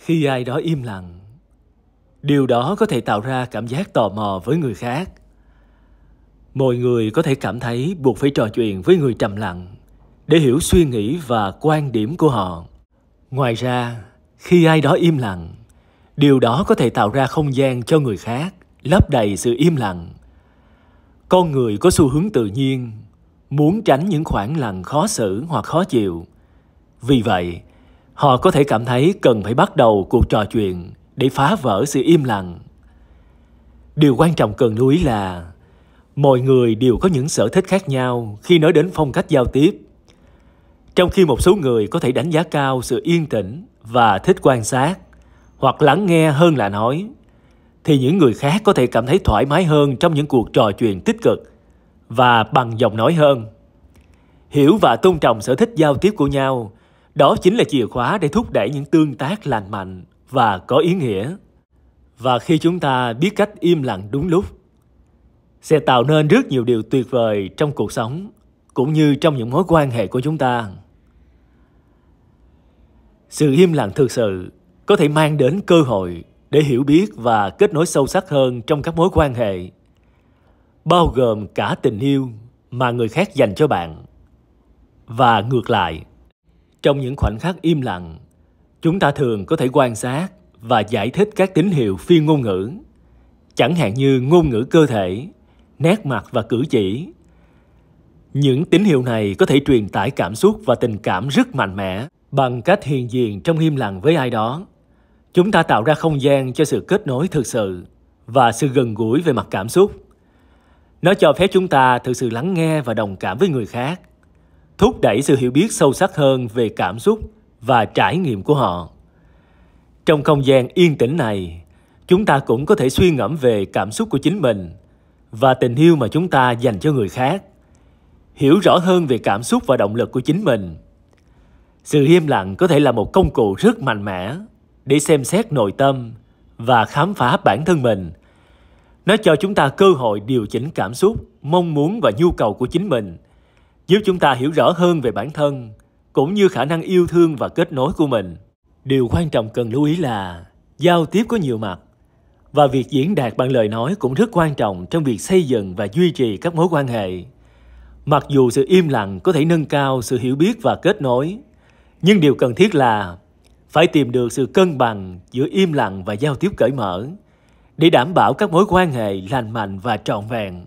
khi ai đó im lặng điều đó có thể tạo ra cảm giác tò mò với người khác mọi người có thể cảm thấy buộc phải trò chuyện với người trầm lặng để hiểu suy nghĩ và quan điểm của họ ngoài ra khi ai đó im lặng điều đó có thể tạo ra không gian cho người khác lấp đầy sự im lặng con người có xu hướng tự nhiên muốn tránh những khoảng lặng khó xử hoặc khó chịu vì vậy họ có thể cảm thấy cần phải bắt đầu cuộc trò chuyện để phá vỡ sự im lặng điều quan trọng cần lưu ý là mọi người đều có những sở thích khác nhau khi nói đến phong cách giao tiếp trong khi một số người có thể đánh giá cao sự yên tĩnh và thích quan sát hoặc lắng nghe hơn là nói thì những người khác có thể cảm thấy thoải mái hơn trong những cuộc trò chuyện tích cực và bằng giọng nói hơn hiểu và tôn trọng sở thích giao tiếp của nhau đó chính là chìa khóa để thúc đẩy những tương tác lành mạnh và có ý nghĩa. Và khi chúng ta biết cách im lặng đúng lúc, sẽ tạo nên rất nhiều điều tuyệt vời trong cuộc sống cũng như trong những mối quan hệ của chúng ta. Sự im lặng thực sự có thể mang đến cơ hội để hiểu biết và kết nối sâu sắc hơn trong các mối quan hệ, bao gồm cả tình yêu mà người khác dành cho bạn và ngược lại trong những khoảnh khắc im lặng, chúng ta thường có thể quan sát và giải thích các tín hiệu phi ngôn ngữ, chẳng hạn như ngôn ngữ cơ thể, nét mặt và cử chỉ. Những tín hiệu này có thể truyền tải cảm xúc và tình cảm rất mạnh mẽ bằng cách hiền diện trong im lặng với ai đó. Chúng ta tạo ra không gian cho sự kết nối thực sự và sự gần gũi về mặt cảm xúc. Nó cho phép chúng ta thực sự lắng nghe và đồng cảm với người khác thúc đẩy sự hiểu biết sâu sắc hơn về cảm xúc và trải nghiệm của họ trong không gian yên tĩnh này chúng ta cũng có thể suy ngẫm về cảm xúc của chính mình và tình yêu mà chúng ta dành cho người khác hiểu rõ hơn về cảm xúc và động lực của chính mình sự im lặng có thể là một công cụ rất mạnh mẽ để xem xét nội tâm và khám phá bản thân mình nó cho chúng ta cơ hội điều chỉnh cảm xúc mong muốn và nhu cầu của chính mình giúp chúng ta hiểu rõ hơn về bản thân cũng như khả năng yêu thương và kết nối của mình điều quan trọng cần lưu ý là giao tiếp có nhiều mặt và việc diễn đạt bằng lời nói cũng rất quan trọng trong việc xây dựng và duy trì các mối quan hệ mặc dù sự im lặng có thể nâng cao sự hiểu biết và kết nối nhưng điều cần thiết là phải tìm được sự cân bằng giữa im lặng và giao tiếp cởi mở để đảm bảo các mối quan hệ lành mạnh và trọn vẹn